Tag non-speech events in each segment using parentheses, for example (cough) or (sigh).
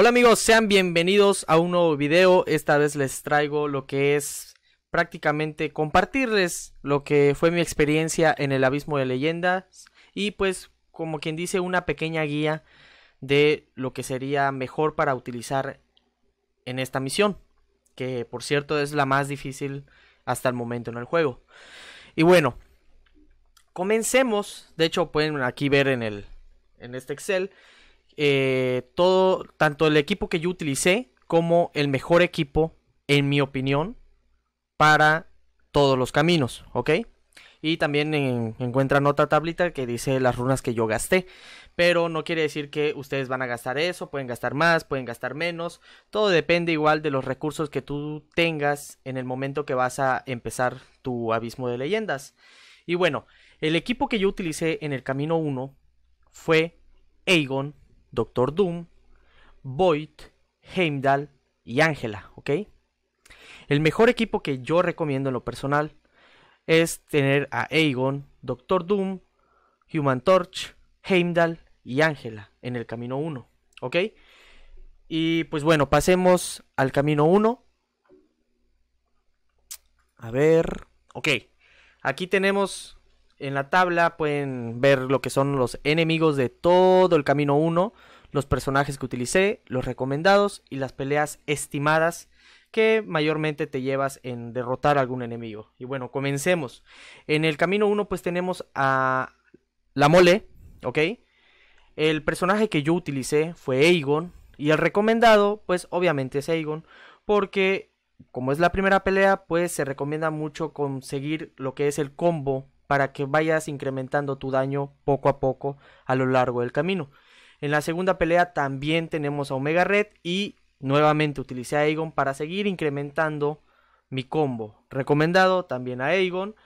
Hola amigos, sean bienvenidos a un nuevo video. Esta vez les traigo lo que es prácticamente compartirles lo que fue mi experiencia en el abismo de leyendas y pues como quien dice una pequeña guía de lo que sería mejor para utilizar en esta misión, que por cierto es la más difícil hasta el momento en el juego. Y bueno, comencemos, de hecho pueden aquí ver en el en este Excel eh, todo, tanto el equipo que yo utilicé como el mejor equipo, en mi opinión, para todos los caminos, ¿ok? Y también encuentran otra tablita que dice las runas que yo gasté. Pero no quiere decir que ustedes van a gastar eso, pueden gastar más, pueden gastar menos. Todo depende igual de los recursos que tú tengas en el momento que vas a empezar tu abismo de leyendas. Y bueno, el equipo que yo utilicé en el camino 1 fue Aegon Doctor Doom, Void, Heimdall y Ángela, ¿ok? El mejor equipo que yo recomiendo en lo personal es tener a Aegon, Doctor Doom, Human Torch, Heimdall y Ángela en el camino 1, ¿ok? Y pues bueno, pasemos al camino 1. A ver, ok. Aquí tenemos en la tabla pueden ver lo que son los enemigos de todo el camino 1, los personajes que utilicé, los recomendados y las peleas estimadas que mayormente te llevas en derrotar a algún enemigo. Y bueno, comencemos. En el camino 1 pues tenemos a la mole, ¿ok? El personaje que yo utilicé fue Aegon y el recomendado pues obviamente es Aegon porque como es la primera pelea pues se recomienda mucho conseguir lo que es el combo para que vayas incrementando tu daño poco a poco a lo largo del camino. En la segunda pelea también tenemos a Omega Red y nuevamente utilicé a Aegon para seguir incrementando mi combo. Recomendado también a Aegon.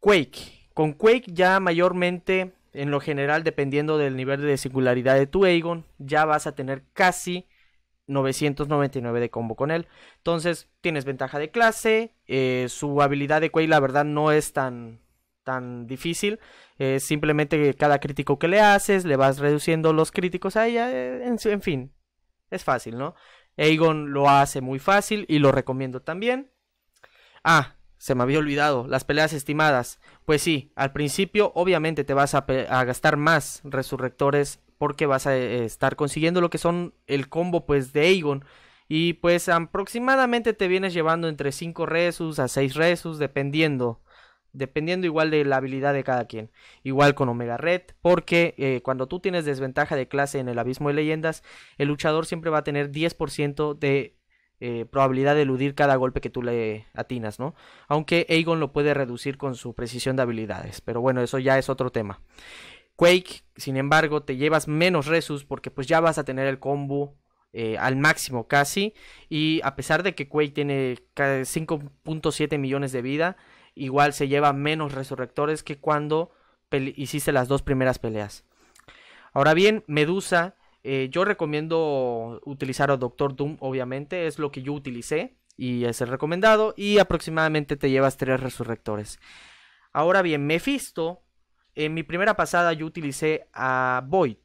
Quake. Con Quake ya mayormente, en lo general, dependiendo del nivel de singularidad de tu Aegon, ya vas a tener casi 999 de combo con él. Entonces tienes ventaja de clase. Eh, su habilidad de Quake la verdad no es tan tan difícil. simplemente que cada crítico que le haces, le vas reduciendo los críticos a ella. Eh, en, fin, es fácil, ¿no? Aegon lo hace muy fácil y lo recomiendo también. Ah, se me había olvidado, las peleas estimadas. Pues sí, al principio obviamente te vas a, gastar más resurrectores porque vas a eh, estar consiguiendo lo que son el combo pues de Aegon. Y pues aproximadamente te vienes llevando entre 5 resus a 6 resus, dependiendo dependiendo igual de la habilidad de cada quien. Igual con Omega Red, porque eh, cuando tú tienes desventaja de clase en el abismo de leyendas, el luchador siempre va a tener 10% de eh, probabilidad de eludir cada golpe que tú le atinas, ¿no? Aunque Aegon lo puede reducir con su precisión de habilidades, pero bueno, eso ya es otro tema. Quake, sin embargo, te llevas menos resus porque pues ya vas a tener el combo eh, al máximo casi. Y a pesar de que Quake tiene 5.7 millones de vida, igual se lleva menos resurrectores que cuando hiciste las dos primeras peleas. Ahora bien, Medusa, eh, yo recomiendo utilizar a Doctor Doom, obviamente, es lo que yo utilicé y es el recomendado, y aproximadamente te llevas tres resurrectores. Ahora bien, Mephisto, en mi primera pasada yo utilicé a Void.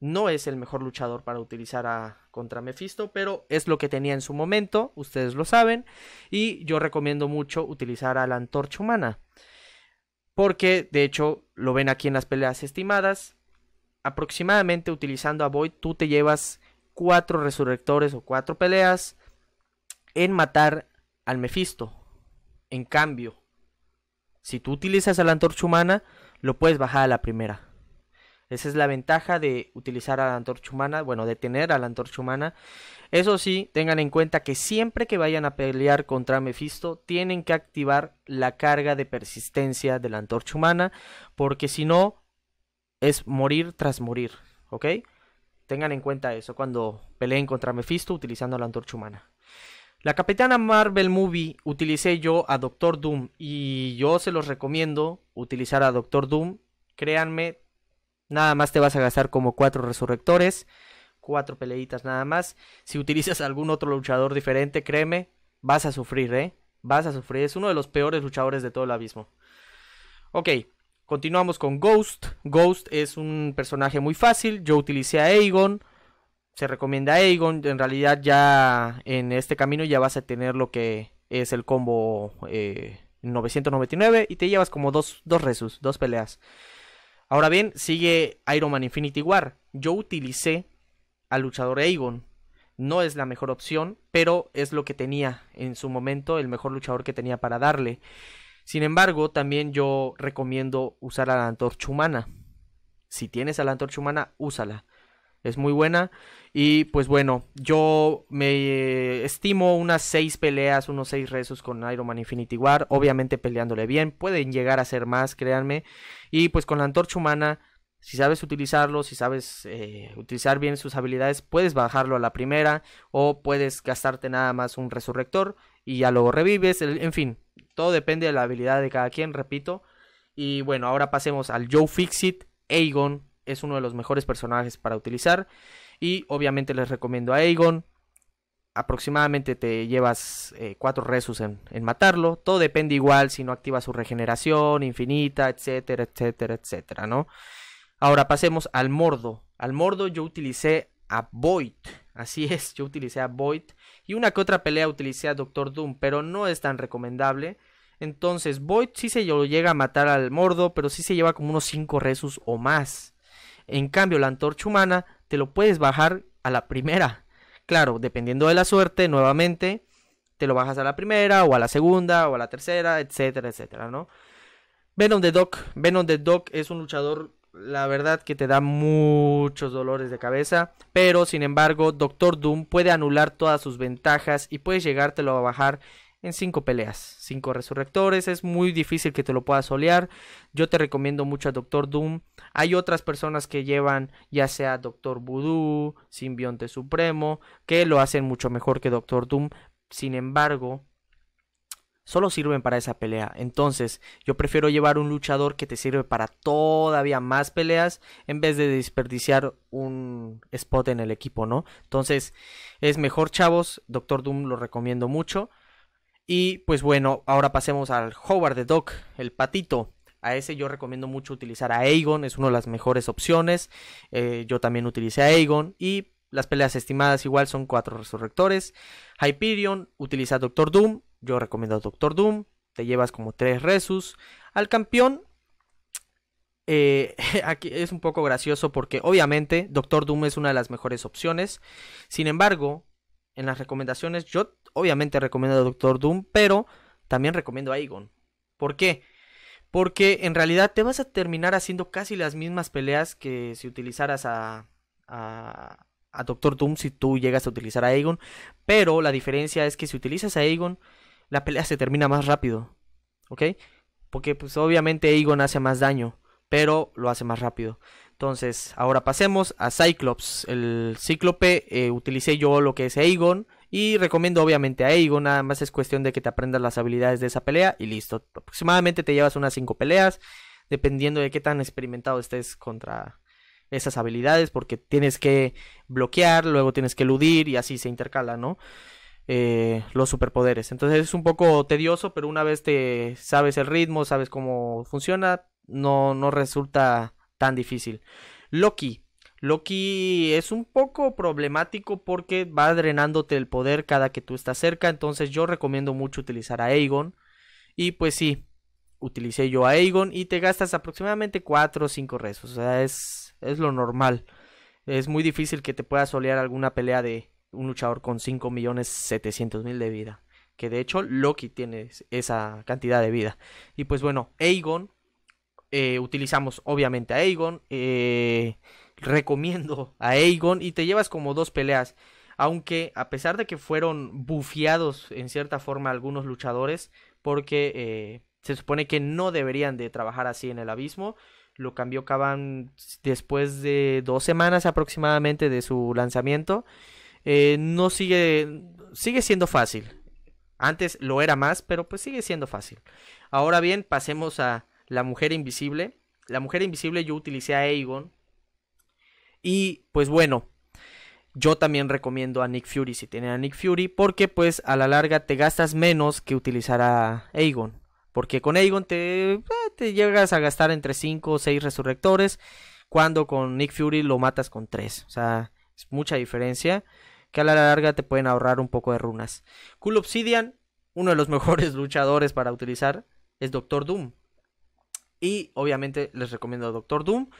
No es el mejor luchador para utilizar a, contra Mephisto, pero es lo que tenía en su momento, ustedes lo saben. Y yo recomiendo mucho utilizar a la antorcha humana. Porque, de hecho, lo ven aquí en las peleas estimadas. Aproximadamente utilizando a Void, tú te llevas cuatro resurrectores o cuatro peleas en matar al Mephisto. En cambio, si tú utilizas a la antorcha humana, lo puedes bajar a la primera. Esa es la ventaja de utilizar a la antorcha humana, bueno, de tener a la antorcha humana. Eso sí, tengan en cuenta que siempre que vayan a pelear contra Mephisto, tienen que activar la carga de persistencia de la antorcha humana, porque si no, es morir tras morir, ¿ok? Tengan en cuenta eso cuando peleen contra Mephisto utilizando la antorcha humana. La Capitana Marvel Movie utilicé yo a Doctor Doom y yo se los recomiendo utilizar a Doctor Doom. Créanme, Nada más te vas a gastar como cuatro resurrectores, cuatro peleitas nada más. Si utilizas algún otro luchador diferente, créeme, vas a sufrir, ¿eh? Vas a sufrir. Es uno de los peores luchadores de todo el abismo. Ok, continuamos con Ghost. Ghost es un personaje muy fácil. Yo utilicé a Aegon. Se recomienda Aegon. En realidad ya en este camino ya vas a tener lo que es el combo 999 eh, y te llevas como dos, dos resus, dos peleas. Ahora bien, sigue Iron Man Infinity War. Yo utilicé al luchador Aegon. No es la mejor opción, pero es lo que tenía en su momento, el mejor luchador que tenía para darle. Sin embargo, también yo recomiendo usar a la antorcha humana. Si tienes a la antorcha humana, úsala es muy buena. Y pues bueno, yo me estimo unas seis peleas, unos seis rezos con Iron Man Infinity War, obviamente peleándole bien, pueden llegar a ser más, créanme. Y pues con la antorcha humana, si sabes utilizarlo, si sabes eh, utilizar bien sus habilidades, puedes bajarlo a la primera o puedes gastarte nada más un resurrector y ya lo revives, en fin, todo depende de la habilidad de cada quien, repito. Y bueno, ahora pasemos al Joe Fixit, Aegon es uno de los mejores personajes para utilizar. Y obviamente les recomiendo a Aegon. Aproximadamente te llevas 4 eh, resus en, matarlo. Todo depende igual si no activa su regeneración infinita, etcétera, etcétera, etcétera, ¿no? Ahora pasemos al Mordo. Al Mordo yo utilicé a Void. Así es, yo utilicé a Void. Y una que otra pelea utilicé a Doctor Doom, pero no es tan recomendable. Entonces, Void sí se lo llega a matar al Mordo, pero sí se lleva como unos 5 resus o más. En cambio, la antorcha humana te lo puedes bajar a la primera. Claro, dependiendo de la suerte, nuevamente, te lo bajas a la primera o a la segunda o a la tercera, etcétera, etcétera, ¿no? Venom the Doc. Venom the Doc es un luchador, la verdad, que te da muchos dolores de cabeza. Pero, sin embargo, Doctor Doom puede anular todas sus ventajas y puedes llegártelo a bajar en 5 peleas, 5 resurrectores, es muy difícil que te lo puedas olear. Yo te recomiendo mucho a Doctor Doom. Hay otras personas que llevan ya sea Doctor Voodoo, Simbionte Supremo, que lo hacen mucho mejor que Doctor Doom. Sin embargo, solo sirven para esa pelea. Entonces, yo prefiero llevar un luchador que te sirve para todavía más peleas en vez de desperdiciar un spot en el equipo, ¿no? Entonces, es mejor, chavos. Doctor Doom lo recomiendo mucho. Y pues bueno, ahora pasemos al Howard the Doc, el patito. A ese yo recomiendo mucho utilizar a Aegon, es una de las mejores opciones. Eh, yo también utilicé a Aegon y las peleas estimadas igual son cuatro resurrectores. Hyperion utiliza Doctor Doom, yo recomiendo a Doctor Doom, te llevas como tres resus. Al campeón, eh, (laughs) aquí es un poco gracioso porque obviamente Doctor Doom es una de las mejores opciones. Sin embargo, en las recomendaciones. Yo obviamente recomiendo a Doctor Doom, pero también recomiendo a Egon. ¿Por qué? Porque en realidad te vas a terminar haciendo casi las mismas peleas que si utilizaras a, a, Doctor Doom si tú llegas a utilizar a Egon, Pero la diferencia es que si utilizas a Egon la pelea se termina más rápido. ¿Ok? Porque pues obviamente Egon hace más daño, pero lo hace más rápido. Entonces, ahora pasemos a Cyclops. El Cíclope eh, utilicé yo lo que es Aegon. Y recomiendo obviamente a Aegon, nada más es cuestión de que te aprendas las habilidades de esa pelea y listo. Aproximadamente te llevas unas 5 peleas, dependiendo de qué tan experimentado estés contra esas habilidades, porque tienes que bloquear, luego tienes que eludir y así se intercala, ¿no? Eh, los superpoderes. Entonces es un poco tedioso, pero una vez te sabes el ritmo, sabes cómo funciona, no, no resulta tan difícil. Loki. Loki es un poco problemático porque va drenándote el poder cada que tú estás cerca. Entonces yo recomiendo mucho utilizar a Aegon. Y pues sí, utilicé yo a Aegon y te gastas aproximadamente 4 o 5 rezos. O sea, es, lo normal. Es muy difícil que te puedas olear alguna pelea de un luchador con 5.700.000 millones mil de vida. Que de hecho Loki tiene esa cantidad de vida. Y pues bueno, Aegon eh, utilizamos obviamente a Aegon. Eh, recomiendo (laughs) a Aegon y te llevas como dos peleas. Aunque a pesar de que fueron bufiados en cierta forma algunos luchadores, porque eh, se supone que no deberían de trabajar así en el abismo, lo cambió Caban después de dos semanas aproximadamente de su lanzamiento. no sigue, sigue siendo fácil. Antes lo era más, pero pues sigue siendo fácil. Ahora bien, pasemos a, la Mujer Invisible. La Mujer Invisible yo utilicé a Aegon. Y pues bueno, yo también recomiendo a Nick Fury si tienen a Nick Fury porque pues a la larga te gastas menos que utilizar a Aegon. Porque con Aegon te, eh, llegas a gastar entre 5 o 6 resurrectores cuando con Nick Fury lo matas con 3. O sea, es mucha diferencia que a la larga te pueden ahorrar un poco de runas. Cool Obsidian, uno de los (laughs) mejores luchadores para utilizar es Doctor Doom. Y obviamente les recomiendo a Doctor Doom.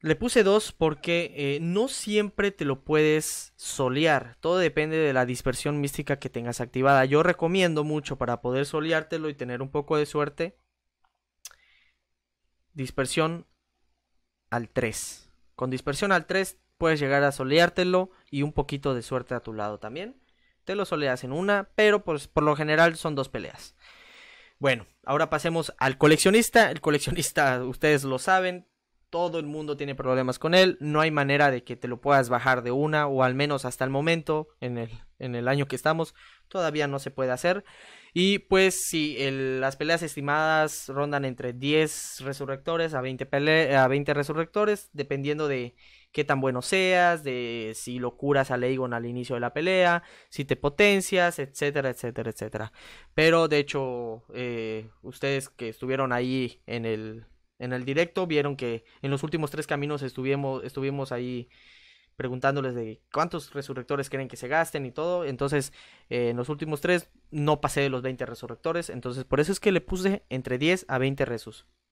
Le puse dos porque eh, no siempre te lo puedes solear. Todo depende de la dispersión mística que tengas activada. Yo recomiendo mucho para poder soleártelo y tener un poco de suerte. Dispersión al 3. Con dispersión al 3 puedes llegar a soleártelo y un poquito de suerte a tu lado también. Te lo soleas en una, pero pues, por lo general son dos peleas. Bueno, ahora pasemos al coleccionista. El coleccionista, (laughs) ustedes lo saben, todo el mundo tiene problemas con él. No hay manera de que te lo puedas bajar de una, o al menos hasta el momento, en el, en el año que estamos, todavía no se puede hacer. Y pues si las peleas estimadas rondan entre 10 resurrectores a 20, a 20 resurrectores, dependiendo de qué tan bueno seas, de si lo curas a Leigon al inicio de la pelea, si te potencias, etcétera, etcétera, etcétera. Pero de hecho, eh, ustedes que estuvieron ahí en el, en el directo vieron que en los últimos tres caminos estuvimos, estuvimos ahí preguntándoles de cuántos resurrectores quieren que se gasten y todo. Entonces, eh, en los últimos tres no pasé de los 20 resurrectores. Entonces, por eso es que le puse entre 10 a 20 resus.